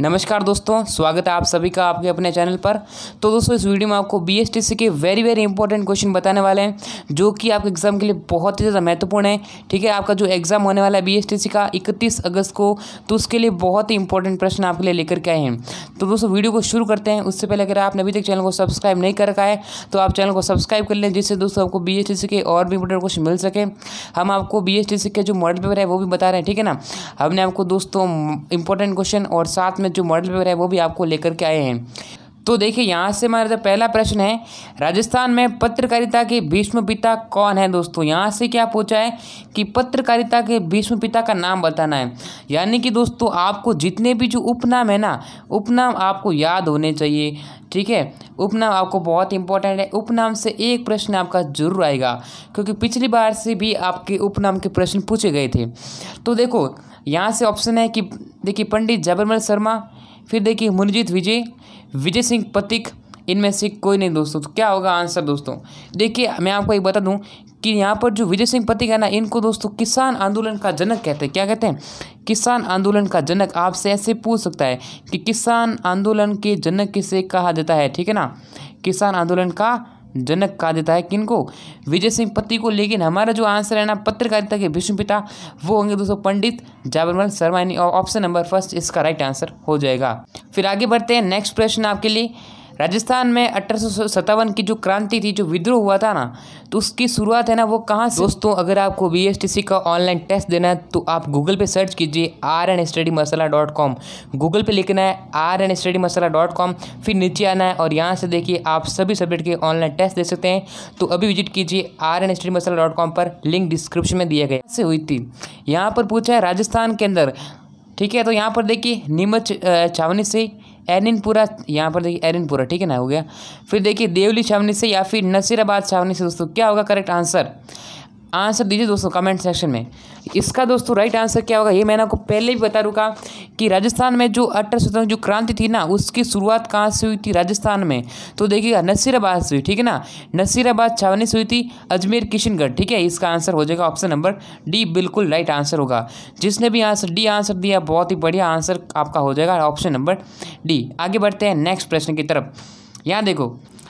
नमस्कार दोस्तों स्वागत है आप सभी का आपके अपने चैनल पर तो दोस्तों इस वीडियो में आपको बीएसटीसी के वेरी वेरी इंपॉर्टेंट क्वेश्चन बताने वाले हैं जो कि आपके एग्जाम के लिए बहुत ही ज़्यादा महत्वपूर्ण है ठीक है आपका जो एग्ज़ाम होने वाला है बीएसटीसी का 31 अगस्त को तो उसके लिए बहुत ही इंपॉर्टेंट प्रश्न आपके लिए लेकर के आए हैं तो दोस्तों वीडियो को शुरू करते हैं उससे पहले अगर आपने अभी तक चैनल को सब्सक्राइब नहीं कर रखा है तो आप चैनल को सब्सक्राइब कर लें जिससे दोस्तों आपको बी के और भी इंपॉर्टेंट क्वेश्चन मिल सके हम आपको बी के जो मॉडल पेपर है वो भी बता रहे हैं ठीक है ना हमने आपको दोस्तों इंपॉर्टेंट क्वेश्चन और साथ में में जो मॉडल पेपर है वो भी आपको लेकर के आए हैं तो देखिए यहाँ से हमारा जो पहला प्रश्न है राजस्थान में पत्रकारिता के भीष्म पिता कौन है दोस्तों यहाँ से क्या पूछा है कि पत्रकारिता के भीष्म पिता का नाम बताना है यानी कि दोस्तों आपको जितने भी जो उपनाम है ना उपनाम आपको याद होने चाहिए ठीक है उपनाम आपको बहुत इंपॉर्टेंट है उपनाम से एक प्रश्न आपका जरूर आएगा क्योंकि पिछली बार से भी आपके उपनाम के प्रश्न पूछे गए थे तो देखो यहाँ से ऑप्शन है कि देखिए पंडित जबरमल शर्मा फिर देखिए मुनजीत विजय विजय सिंह पतिक इनमें से कोई नहीं दोस्तों तो क्या होगा आंसर दोस्तों देखिए मैं आपको एक बता दूं कि यहाँ पर जो विजय सिंह पतिक है ना इनको दोस्तों किसान आंदोलन का जनक कहते हैं क्या कहते हैं किसान आंदोलन का जनक आपसे ऐसे पूछ सकता है कि किसान आंदोलन के जनक किसे कहा जाता है ठीक है ना किसान आंदोलन का जनक कहा देता है किनको विजय सिंह पति को लेकिन हमारा जो आंसर है ना पत्रकारिता के विष्णु पिता वो होंगे दोस्तों पंडित जाबरमल शर्मा यानी ऑप्शन नंबर फर्स्ट इसका राइट आंसर हो जाएगा फिर आगे बढ़ते हैं नेक्स्ट प्रश्न आपके लिए राजस्थान में अठारह की जो क्रांति थी जो विद्रोह हुआ था ना तो उसकी शुरुआत है ना वो कहाँ से दोस्तों अगर आपको बी का ऑनलाइन टेस्ट देना है तो आप गूगल पे सर्च कीजिए R N study masala dot com Google पर लिखना है R N study masala dot com फिर नीचे आना है और यहाँ से देखिए आप सभी सब्जेक्ट के ऑनलाइन टेस्ट दे सकते हैं तो अभी विजिट कीजिए R N study masala dot com पर लिंक डिस्क्रिप्शन में दिया गया से हुई थी यहाँ पर पूछा है राजस्थान के अंदर ठीक है तो यहाँ पर देखिए नीमच छावनी से एरिनपुरा यहाँ पर देखिए एरिनपुरा ठीक है ना हो गया फिर देखिए देवली छावनी से या फिर नसीराबाद छावनी से दोस्तों क्या होगा करेक्ट आंसर आंसर दीजिए दोस्तों कमेंट सेक्शन में इसका दोस्तों राइट आंसर क्या होगा ये मैंने आपको पहले भी बता रुका कि राजस्थान में जो अठारह जो क्रांति थी ना उसकी शुरुआत कहाँ से हुई थी राजस्थान में तो देखिएगा नसीराबाद से हुई ठीक है ना नसीराबाद छावनी से हुई थी अजमेर किशनगढ़ ठीक है इसका आंसर हो जाएगा ऑप्शन नंबर डी बिल्कुल राइट आंसर होगा जिसने भी आंसर डी आंसर दिया बहुत ही बढ़िया आंसर आपका हो जाएगा ऑप्शन नंबर डी आगे बढ़ते हैं नेक्स्ट प्रश्न की तरफ यहाँ देखो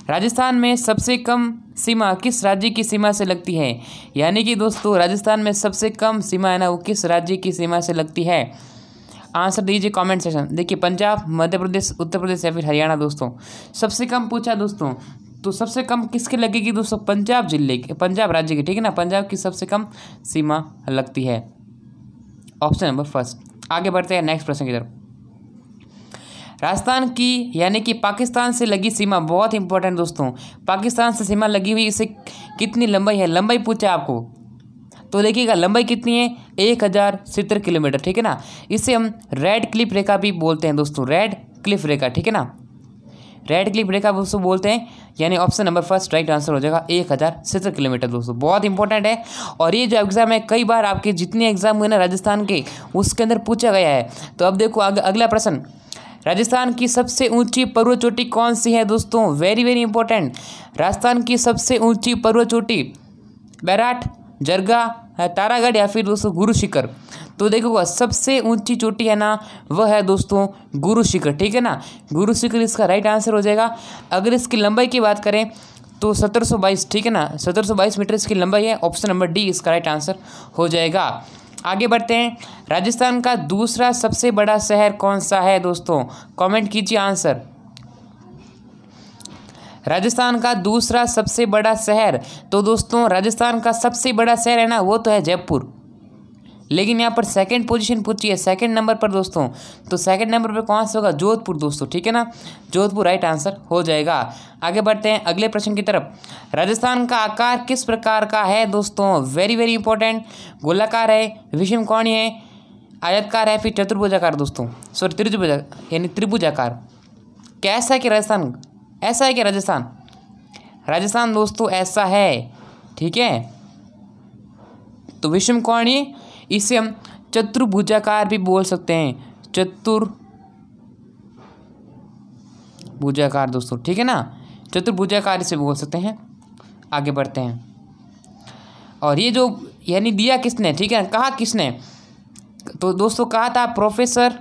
राजस्थान में सबसे कम सीमा किस राज्य की सीमा से लगती है यानी कि दोस्तों राजस्थान में सबसे कम सीमा है ना वो किस राज्य की सीमा से लगती है आंसर दीजिए कमेंट सेक्शन देखिए पंजाब मध्य प्रदेश उत्तर प्रदेश या फिर हरियाणा दोस्तों सबसे कम पूछा दोस्तों तो सबसे कम किसके लगेगी दोस्तों पंजाब जिले की पंजाब राज्य की ठीक है ना पंजाब की सबसे कम सीमा लगती है ऑप्शन नंबर फर्स्ट आगे बढ़ते हैं नेक्स्ट प्रश्न की तरफ राजस्थान की यानी कि पाकिस्तान से लगी सीमा बहुत इंपॉर्टेंट दोस्तों पाकिस्तान से सीमा लगी हुई इसे कितनी लंबाई है लंबाई पूछा आपको तो देखिएगा लंबाई कितनी है एक हज़ार सत्तर किलोमीटर ठीक है ना इसे हम रेड क्लिप रेखा भी बोलते हैं दोस्तों रेड क्लिफ रेखा ठीक है ना रेड क्लिप रेखा दोस्तों बोलते हैं यानी option number first right answer हो जाएगा एक हज़ार सत्तर किलोमीटर दोस्तों बहुत इंपॉर्टेंट है और ये जो एग्ज़ाम है कई बार आपके जितने एग्ज़ाम हुए ना राजस्थान के उसके अंदर पूछा गया है तो अब देखो अग, अगला प्रश्न राजस्थान की सबसे ऊंची पर्वत चोटी कौन सी है दोस्तों वेरी वेरी इंपॉर्टेंट राजस्थान की सबसे ऊंची पर्वत चोटी बैराट जरगा तारागढ़ या फिर दोस्तों गुरु शिखर तो देखो सबसे ऊंची चोटी है ना वह है दोस्तों गुरु शिखर ठीक है ना गुरु शिखर इसका राइट आंसर हो जाएगा अगर इसकी लंबाई की बात करें तो सत्रह ठीक है ना सत्रह मीटर इसकी लंबाई है ऑप्शन नंबर डी इसका राइट आंसर हो जाएगा आगे बढ़ते हैं राजस्थान का दूसरा सबसे बड़ा शहर कौन सा है दोस्तों कमेंट कीजिए आंसर राजस्थान का दूसरा सबसे बड़ा शहर तो दोस्तों राजस्थान का सबसे बड़ा शहर है ना वो तो है जयपुर लेकिन यहाँ पर सेकंड पोजीशन पूछी है सेकंड नंबर पर दोस्तों तो सेकंड नंबर पर कौन सा होगा जोधपुर दोस्तों ठीक है ना जोधपुर राइट आंसर हो जाएगा आगे बढ़ते हैं अगले प्रश्न की तरफ राजस्थान का आकार किस प्रकार का है दोस्तों वेरी वेरी इंपॉर्टेंट गोलाकार है विषम कौन है आयतकार है फिर चतुर्भुजाकार दोस्तों सॉरी त्रिभुजा यानी त्रिभुजाकार कैसा है कि राजस्थान ऐसा है कि राजस्थान राजस्थान दोस्तों ऐसा है ठीक है तो विषम है इसे हम चतुर्भुजाकार भी बोल सकते हैं चतुर भुजाकार दोस्तों ठीक है ना चतुर्भुजाकार इसे बोल सकते हैं आगे बढ़ते हैं और ये जो यानी दिया किसने ठीक है कहा किसने तो दोस्तों कहा था प्रोफेसर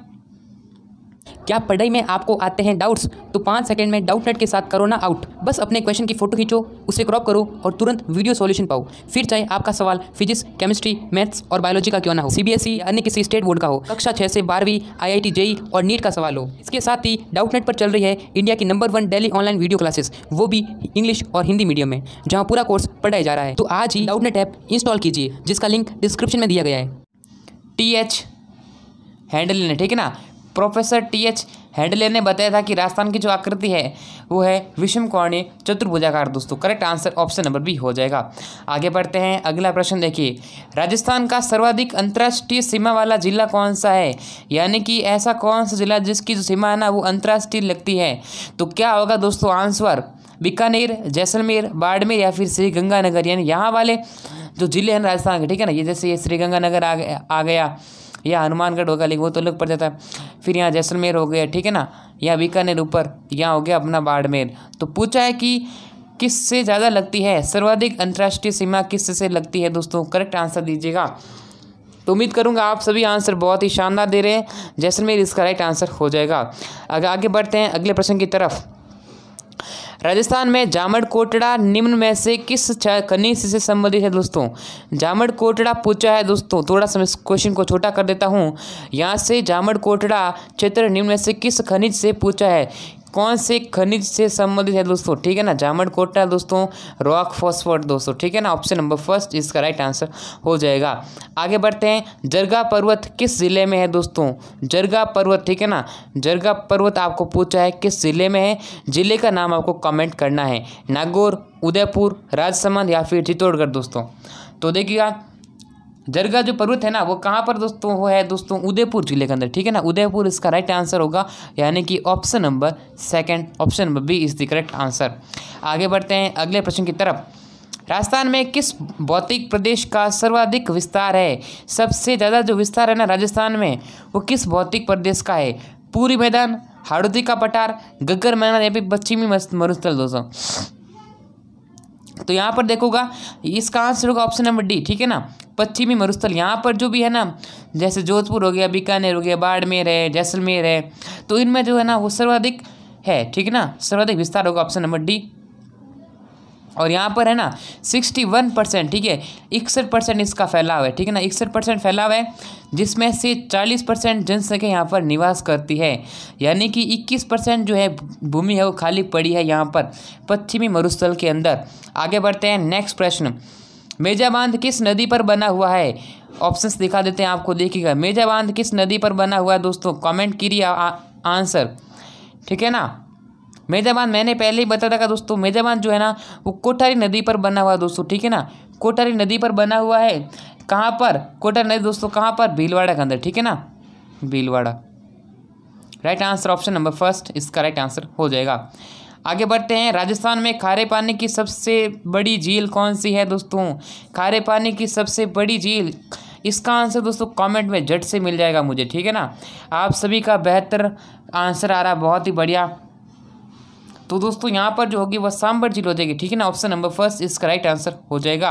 क्या पढ़ाई में आपको आते हैं डाउट्स तो पाँच सेकंड में डाउट नेट के साथ करो ना आउट बस अपने क्वेश्चन की फोटो खींचो उसे क्रॉप करो और तुरंत वीडियो सॉल्यूशन पाओ फिर चाहे आपका सवाल फिजिक्स केमिस्ट्री मैथ्स और बायोलॉजी का क्यों ना हो सीबीएसई अन्य किसी स्टेट बोर्ड का हो कक्षा छः से बारहवीं आई आई टी जेई और नीट का सवाल हो इसके साथ ही डाउट नेट पर चल रही है इंडिया की number one daily online video classes वो भी इंग्लिश और हिंदी मीडियम में जहाँ पूरा कोर्स पढ़ाया जा रहा है तो आज ही डाउट नेट ऐप इंस्टॉल कीजिए जिसका लिंक डिस्क्रिप्शन में दिया गया है टी एच हैंडल लेना ठीक है ना प्रोफेसर टी एच हैंडले ने बताया था कि राजस्थान की जो आकृति है वो है विषम कौर्णी चतुर्भुजाकार दोस्तों correct answer option number B हो जाएगा आगे बढ़ते हैं अगला प्रश्न देखिए राजस्थान का सर्वाधिक अंतर्राष्ट्रीय सीमा वाला जिला कौन सा है यानी कि ऐसा कौन सा जिला जिसकी जो सीमा है ना वो अंतर्राष्ट्रीय लगती है तो क्या होगा दोस्तों आंसर बीकानेर जैसलमेर बाड़मेर या फिर श्री गंगानगर यानी यहाँ वाले जो जिले हैं राजस्थान के ठीक है ना ये जैसे ये श्रीगंगानगर आ गया आ गया या हनुमानगढ़ होगा लेकिन वो तो अलग पड़ जाता है फिर यहाँ जैसलमेर हो गया ठीक है ना या बीकानेर ऊपर यहाँ हो गया अपना बाड़मेर तो पूछा है कि किससे ज़्यादा लगती है सर्वाधिक अंतर्राष्ट्रीय सीमा किस से लगती है दोस्तों करेक्ट आंसर दीजिएगा तो उम्मीद करूंगा आप सभी आंसर बहुत ही शानदार दे रहे हैं जैसलमेर इसका राइट आंसर हो जाएगा अगर आगे बढ़ते हैं अगले प्रश्न की तरफ राजस्थान में जामड़ कोटड़ा निम्न में से किस खनिज से संबंधित है दोस्तों जामड़ कोटड़ा पूछा है दोस्तों थोड़ा सा मैं इस क्वेश्चन को छोटा कर देता हूँ यहाँ से जामड़ कोटड़ा क्षेत्र निम्न में से किस खनिज से पूछा है कौन से खनिज से संबंधित है दोस्तों ठीक है ना जामड़ कोटा दोस्तों रॉक फॉस्फोर्ट दोस्तों ठीक है ना ऑप्शन नंबर फर्स्ट इसका राइट आंसर हो जाएगा आगे बढ़ते हैं जरगा पर्वत किस ज़िले में है दोस्तों जरगा पर्वत ठीक है ना जरगा पर्वत आपको पूछा है किस ज़िले में है ज़िले का नाम आपको कमेंट करना है नागौर उदयपुर राजसमंद या फिर चित्तौड़गढ़ दोस्तों तो देखिएगा जरगा जो पर्वत है ना वो कहाँ पर दोस्तों वो है दोस्तों उदयपुर जिले के अंदर ठीक है ना उदयपुर इसका राइट आंसर होगा यानी कि option number second option number B is the correct answer आगे बढ़ते हैं अगले प्रश्न की तरफ राजस्थान में किस भौतिक प्रदेश का सर्वाधिक विस्तार है सबसे ज़्यादा जो विस्तार है ना राजस्थान में वो किस भौतिक प्रदेश का है पूरी मैदान हाड़ोदी का पठार गग्गर मैदान या फिर पश्चिमी मरुस्थल दोस्तों तो यहाँ पर देखोगा इसका आंसर होगा ऑप्शन नंबर डी ठीक है ना पश्चिमी मरुस्थल यहाँ पर जो भी है ना जैसे जोधपुर हो गया बीकानेर हो गया बाड़मेर है जैसलमेर है तो इनमें जो है ना वो सर्वाधिक है ठीक है ना सर्वाधिक विस्तार होगा ऑप्शन नंबर डी और यहाँ पर है ना सिक्सटी वन परसेंट ठीक है इकसठ परसेंट इसका फैलाव है ठीक है ना इकसठ परसेंट फैलाव है जिसमें से चालीस परसेंट जनसंख्या यहाँ पर निवास करती है यानी कि इक्कीस परसेंट जो है भूमि है वो खाली पड़ी है यहाँ पर पश्चिमी मरुस्थल के अंदर आगे बढ़ते हैं नेक्स्ट प्रश्न मेजा बांध किस नदी पर बना हुआ है ऑप्शंस दिखा देते हैं आपको देखिएगा मेजा बांध किस नदी पर बना हुआ है दोस्तों कमेंट कीजिए आंसर ठीक है ना मेजाबान मैंने पहले ही बताया था दोस्तों मेजाबान जो है ना वो कोठारी नदी पर बना हुआ दोस्तों ठीक है ना कोठारी नदी पर बना हुआ है कहाँ पर कोठारी नदी दोस्तों कहाँ पर भीलवाड़ा के अंदर ठीक है ना Bhilwara right answer option number first इसका राइट आंसर हो जाएगा आगे बढ़ते हैं राजस्थान में खारे पानी की सबसे बड़ी झील कौन सी है दोस्तों खारे पानी की सबसे बड़ी झील इसका आंसर दोस्तों कमेंट में झट से मिल जाएगा मुझे ठीक है ना आप सभी का बेहतर आंसर आ रहा बहुत ही बढ़िया तो दोस्तों यहाँ पर जो होगी वह सांबर झील हो जाएगी ठीक है ना ऑप्शन नंबर फर्स्ट इसका राइट आंसर हो जाएगा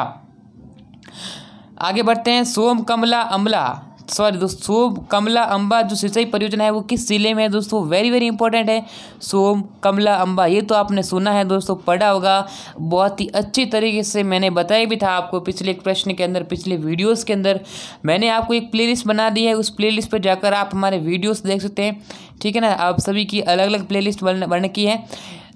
आगे बढ़ते हैं सोम कमला अमला सॉरी दोस्त सोम कमला अम्बा जो सिंचाई परियोजना है वो किस जिले में है दोस्तों वेरी वेरी इंपॉर्टेंट है सोम कमला अम्बा ये तो आपने सुना है दोस्तों पढ़ा होगा बहुत ही अच्छी तरीके से मैंने बताया भी था आपको पिछले प्रश्न के अंदर पिछले वीडियोस के अंदर मैंने आपको एक प्लेलिस्ट बना दी है उस प्ले पर जाकर आप हमारे वीडियोस देख सकते हैं ठीक है ना आप सभी की अलग अलग प्ले लिस्ट बन बन की है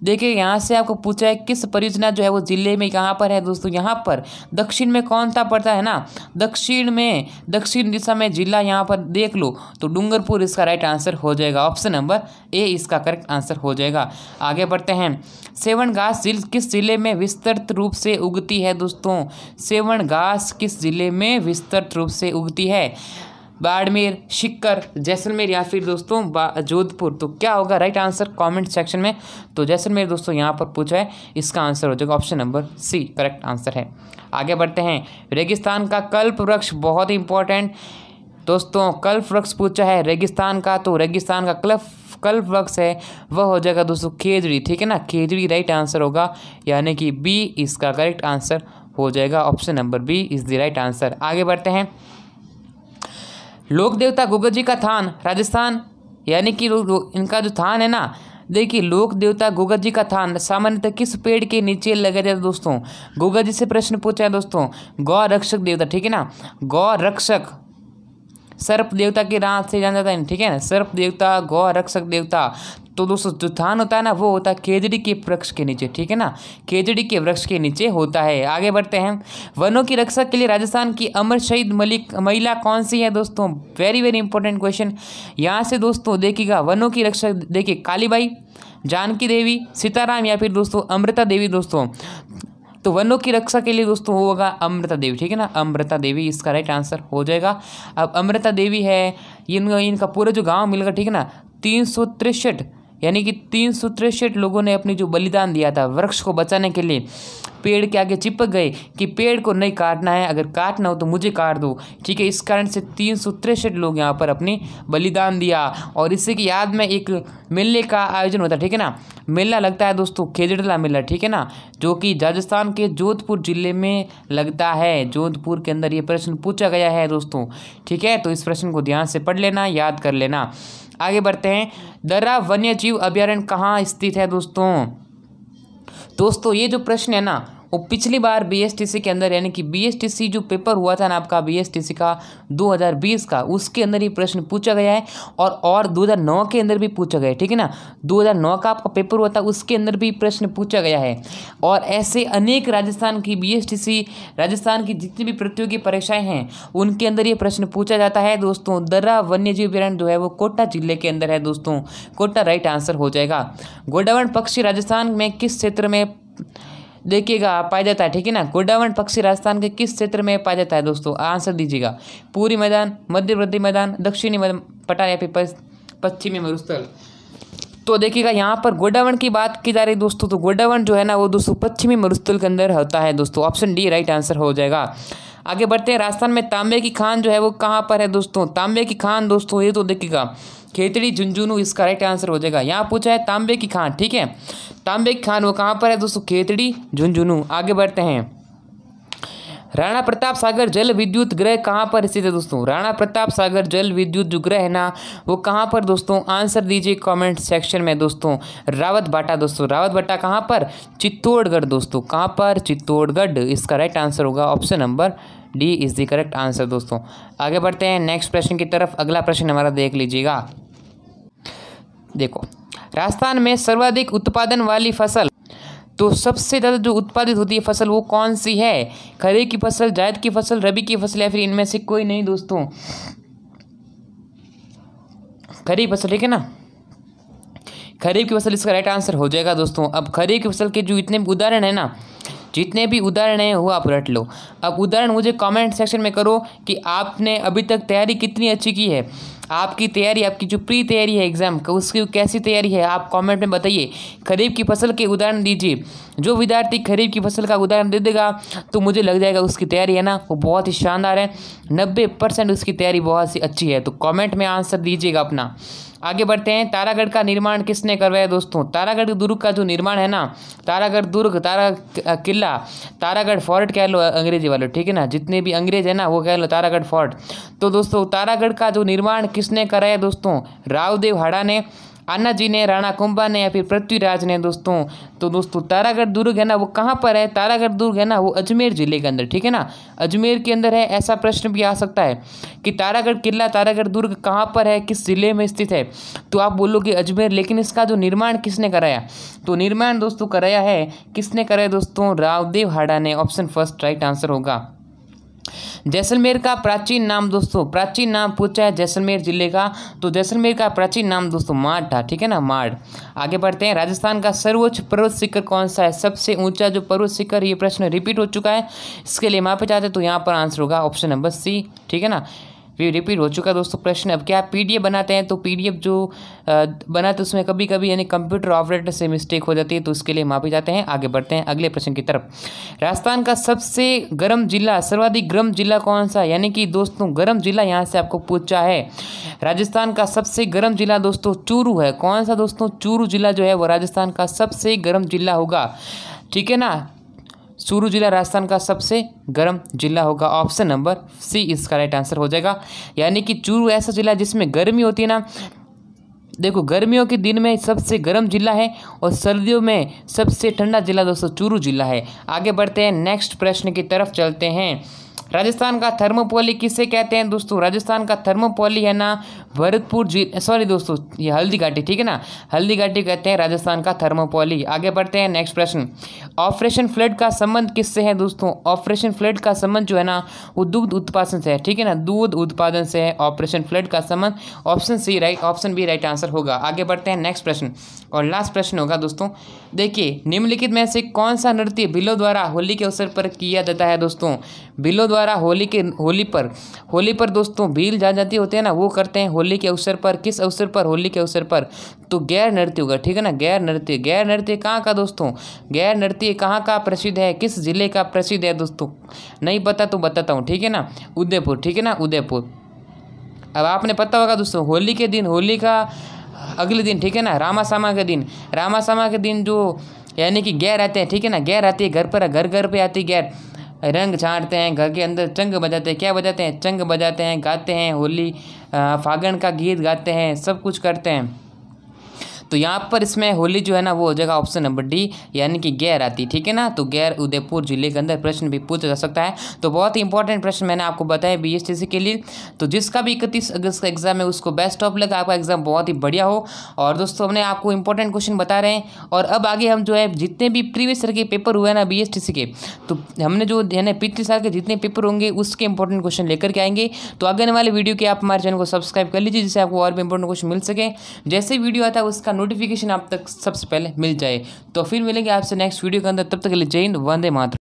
देखिए यहाँ से आपको पूछा है किस परियोजना जो है वो ज़िले में कहाँ पर है दोस्तों यहाँ पर दक्षिण में कौन सा पड़ता है ना दक्षिण में दक्षिण दिशा में जिला यहाँ पर देख लो तो डूंगरपुर इसका राइट आंसर हो जाएगा ऑप्शन नंबर ए इसका करेक्ट आंसर हो जाएगा आगे बढ़ते हैं सेवन घास जिल किस जिले में विस्तृत रूप से उगती है दोस्तों सेवन घास किस जिले में विस्तृत रूप से उगती है बाड़मेर शिक्कर जैसलमेर या फिर दोस्तों जोधपुर तो क्या होगा राइट आंसर कमेंट सेक्शन में तो जैसलमेर दोस्तों यहाँ पर पूछा है इसका आंसर हो जाएगा option number C correct answer है आगे बढ़ते हैं रेगिस्तान का कल्प वृक्ष बहुत ही इंपॉर्टेंट दोस्तों कल्प वृक्ष पूछा है रेगिस्तान का तो रेगिस्तान का कल्प कल्प वृक्ष है वह हो जाएगा दोस्तों खेजड़ी ठीक है ना खेजड़ी राइट आंसर होगा यानी कि बी इसका करेक्ट आंसर हो जाएगा option number B is the right answer आगे बढ़ते हैं लोक देवता गोगा जी का थान राजस्थान यानी कि इनका जो थान है ना देखिए लोक देवता गोगा जी का थान सामान्यतः किस पेड़ के नीचे लगा जाता है दोस्तों गोगा जी से प्रश्न पूछा है दोस्तों गौ रक्षक देवता ठीक है ना गौ रक्षक सर्प देवता के नाम से जाना जाता है ठीक है ना सर्प देवता गौ रक्षक देवता तो दोस्तों जो थान होता है ना वो होता है केजड़ी के वृक्ष के नीचे ठीक है ना केजड़ी के वृक्ष के नीचे होता है आगे बढ़ते हैं वनों की रक्षा के लिए राजस्थान की अमर शहीद मलिक महिला कौन सी है दोस्तों वेरी वेरी इंपॉर्टेंट क्वेश्चन यहाँ से दोस्तों देखिएगा वनों की रक्षा देखिए कालीबाई जानकी देवी सीताराम या फिर दोस्तों अमृता देवी दोस्तों तो वनों की रक्षा के लिए दोस्तों होगा अमृता देवी ठीक है ना अमृता देवी इसका राइट आंसर हो जाएगा अब अमृता देवी है इनका इनका पूरा जो गांव मिलेगा ठीक है ना तीन सौ तिरसठ यानी कि तीन लोगों ने अपनी जो बलिदान दिया था वृक्ष को बचाने के लिए पेड़ के आगे चिपक गए कि पेड़ को नहीं काटना है अगर काटना हो तो मुझे काट दो ठीक है इस कारण से तीन सौ तिरसठ लोग यहाँ पर अपने बलिदान दिया और इससे की याद में एक मेले का आयोजन होता है ठीक है ना मेला लगता है दोस्तों खेजड़ला मेला ठीक है ना जो कि राजस्थान के जोधपुर ज़िले में लगता है जोधपुर के अंदर ये प्रश्न पूछा गया है दोस्तों ठीक है तो इस प्रश्न को ध्यान से पढ़ लेना याद कर लेना आगे बढ़ते हैं दर्रा वन्य जीव अभ्यारण्य कहाँ स्थित है दोस्तों दोस्तों ये जो प्रश्न है ना वो पिछली बार बीएसटीसी के अंदर यानी कि बीएसटीसी जो पेपर हुआ था ना आपका बीएसटीसी का 2020 का उसके अंदर ये प्रश्न पूछा गया है और और 2009 के अंदर भी पूछा गया है ठीक है ना 2009 का आपका पेपर हुआ था उसके अंदर भी प्रश्न पूछा गया है और ऐसे अनेक राजस्थान की बी राजस्थान की जितनी भी प्रतियोगी परीक्षाएँ हैं उनके अंदर ये प्रश्न पूछा जाता है दोस्तों दर्रा वन्यजीव अभ्यारण्य जो है वो कोटा जिले के अंदर है दोस्तों कोटा राइट आंसर हो जाएगा गोडावन पक्षी राजस्थान में किस क्षेत्र में देखिएगा पाया जाता है ठीक है ना गोडावन पक्षी राजस्थान के किस क्षेत्र में पाया जाता है दोस्तों आंसर दीजिएगा पूरी मैदान मध्य प्रदेश मैदान दक्षिणी पटा या फिर पश्चिमी मरुस्थल तो देखिएगा यहाँ पर गोडावन की बात की जा रही है दोस्तों तो गोडावन जो है ना वो दोस्तों पश्चिमी मरुस्थल के अंदर होता है दोस्तों ऑप्शन डी राइट आंसर हो जाएगा आगे बढ़ते हैं राजस्थान में तांबे की खान जो है वो कहाँ पर है दोस्तों तांबे की खान दोस्तों ये तो देखिएगा खेतड़ी झुंझुनू इसका राइट आंसर हो जाएगा यहाँ पूछा है तांबे की खान ठीक है तांबे की खान वो कहाँ पर है दोस्तों खेतड़ी झुंझुनू आगे बढ़ते हैं राणा प्रताप सागर जल विद्युत ग्रह कहाँ पर स्थित है दोस्तों राणा प्रताप सागर जल विद्युत जो ग्रह है ना वो कहाँ पर दोस्तों आंसर दीजिए कमेंट सेक्शन में दोस्तों रावत बाटा दोस्तों रावत बाटा कहाँ पर चित्तौड़गढ़ दोस्तों कहाँ पर चित्तौड़गढ़ इसका राइट आंसर होगा option number D is the correct answer दोस्तों आगे बढ़ते हैं नेक्स्ट प्रश्न की तरफ अगला प्रश्न हमारा देख लीजिएगा देखो राजस्थान में सर्वाधिक उत्पादन वाली फसल तो सबसे ज़्यादा जो उत्पादित होती है फसल वो कौन सी है खरे की फसल जायद की फसल रबी की फसल या फिर इनमें से कोई नहीं दोस्तों खरीफ फसल ठीक है ना खरीफ की फसल इसका राइट आंसर हो जाएगा दोस्तों अब खरीफ की फसल के जो इतने उदाहरण है ना जितने भी उदाहरण हैं वो आप रट लो अब उदाहरण मुझे कमेंट सेक्शन में करो कि आपने अभी तक तैयारी कितनी अच्छी की है आपकी तैयारी आपकी जो प्री तैयारी है एग्ज़ाम का उसकी कैसी तैयारी है आप कमेंट में बताइए खरीफ की फसल के उदाहरण दीजिए जो विद्यार्थी खरीफ की फसल का उदाहरण दे देगा तो मुझे लग जाएगा उसकी तैयारी है ना वो बहुत ही शानदार है नब्बे परसेंट उसकी तैयारी बहुत सी अच्छी है तो कमेंट में आंसर दीजिएगा अपना आगे बढ़ते हैं तारागढ़ का निर्माण किसने करवाया दोस्तों तारागढ़ दुर्ग का जो निर्माण है ना तारागढ़ दुर्ग तारा किला तारागढ़ फोर्ट कह लो अंग्रेजी वालों ठीक है ना जितने भी अंग्रेज है ना वो कह लो तारागढ़ फोर्ट तो दोस्तों तारागढ़ का जो निर्माण किसने कराया दोस्तों रावदेव हाड़ा ने जी ने राणा कुंभा ने या फिर पृथ्वीराज ने दोस्तों तो दोस्तों तारागढ़ दुर्ग है ना वो कहाँ पर है तारागढ़ दुर्ग है ना वो अजमेर जिले के अंदर ठीक है ना अजमेर के अंदर है ऐसा प्रश्न भी आ सकता है कि तारागढ़ किला तारागढ़ दुर्ग कहाँ पर है किस जिले में स्थित है तो आप बोलोगे अजमेर लेकिन इसका जो निर्माण किसने कराया तो निर्माण दोस्तों कराया है किसने कराया दोस्तों रावदेव हाडा ने ऑप्शन फर्स्ट राइट आंसर होगा जैसलमेर का प्राचीन नाम दोस्तों प्राचीन नाम पूछा है जैसलमेर जिले का तो जैसलमेर का प्राचीन नाम दोस्तों माड़ था ठीक है ना माड़ आगे बढ़ते हैं राजस्थान का सर्वोच्च पर्वत शिखर कौन सा है सबसे ऊंचा जो पर्वत शिखर ये प्रश्न रिपीट हो चुका है इसके लिए मापे चाहते तो यहाँ पर आंसर होगा ऑप्शन नंबर सी ठीक है ना रिपीट हो चुका है दोस्तों प्रश्न अब क्या पी बनाते हैं तो पी जो बनाते उसमें कभी कभी यानी कंप्यूटर ऑपरेटर से मिस्टेक हो जाती है तो उसके लिए माफी जाते हैं आगे बढ़ते हैं अगले प्रश्न की तरफ राजस्थान का सबसे गर्म जिला सर्वाधिक गर्म जिला कौन सा यानी कि दोस्तों गर्म जिला यहाँ से आपको पूछा है राजस्थान का सबसे गर्म जिला दोस्तों चूरू है कौन सा दोस्तों चूरू जिला जो है वो राजस्थान का सबसे गर्म जिला होगा ठीक है ना चूरू जिला राजस्थान का सबसे गर्म जिला होगा ऑप्शन नंबर सी इसका राइट आंसर हो जाएगा यानी कि चूरू ऐसा जिला जिसमें गर्मी होती है ना देखो गर्मियों के दिन में सबसे गर्म जिला है और सर्दियों में सबसे ठंडा जिला दोस्तों चूरू जिला है आगे बढ़ते हैं नेक्स्ट प्रश्न की तरफ चलते हैं राजस्थान का थर्मोपोली किसे कहते हैं दोस्तों राजस्थान का थर्मोपोली है ना भरतपुर जी सॉरी दोस्तों ये हल्दी घाटी ठीक है ना हल्दी घाटी कहते हैं राजस्थान का थर्मोपोली आगे बढ़ते हैं नेक्स्ट प्रश्न ऑपरेशन फ्लड का संबंध किससे है दोस्तों ऑपरेशन फ्लड का संबंध जो है ना वो दुग्ध उत्पादन से है ठीक है ना दूध उत्पादन से है ऑपरेशन फ्लड का संबंध option C right option B right answer होगा आगे बढ़ते हैं नेक्स्ट प्रश्न और लास्ट प्रश्न होगा दोस्तों देखिए निम्नलिखित में से कौन सा नृत्य बिलो द्वारा होली के अवसर पर किया जाता है दोस्तों बिलो द्वारा द्वारा होली के होली पर होली पर दोस्तों भील जा जाती होते हैं ना वो करते हैं होली के अवसर पर किस अवसर पर होली के अवसर पर तो गैर नृत्य होगा ठीक है ना गैर नृत्य गैर नृत्य कहाँ का दोस्तों गैर नृत्य कहाँ का प्रसिद्ध है किस जिले का प्रसिद्ध है दोस्तों नहीं पता तो बताता हूँ ठीक है ना उदयपुर ठीक है ना उदयपुर अब आपने पता होगा दोस्तों होली के दिन होली का अगले दिन ठीक है ना रामा सामा के दिन रामा सामा के दिन जो यानी कि गैर आते हैं ठीक है ना गैर आती है घर पर घर घर पे आती है गैर रंग छाँटते हैं घर के अंदर चंग बजाते हैं क्या बजाते हैं चंग बजाते हैं गाते हैं होली फागण का गीत गाते हैं सब कुछ करते हैं तो यहाँ पर इसमें होली जो है ना वो हो जाएगा ऑप्शन नंबर डी यानी कि गैर आती ठीक है ना तो गैर उदयपुर जिले के अंदर प्रश्न भी पूछा जा सकता है तो बहुत ही इंपॉर्टेंट प्रश्न मैंने आपको बताया बी के लिए तो जिसका भी इकतीस अगस्त का एग्जाम है उसको बेस्ट ऑफ लगा आपका एग्जाम बहुत ही बढ़िया हो और दोस्तों हमने आपको इंपॉर्टेंट क्वेश्चन बता रहे हैं और अब आगे हम जो है जितने भी प्रीवियस ईयर के पेपर हुए ना बी के तो हमने जो है ना पिछले साल के जितने पेपर होंगे उसके इंपॉर्टेंट क्वेश्चन लेकर के आएंगे तो आगे वाले वीडियो के आप हमारे चैनल को सब्सक्राइब कर लीजिए जिससे आपको और भी इंपॉर्टेंट क्वेश्चन मिल सके जैसे वीडियो आता है उसका नोटिफिकेशन आप तक सबसे पहले मिल जाए तो फिर मिलेंगे आपसे नेक्स्ट वीडियो के अंदर तब तक के लिए जय हिंद वंदे मातृ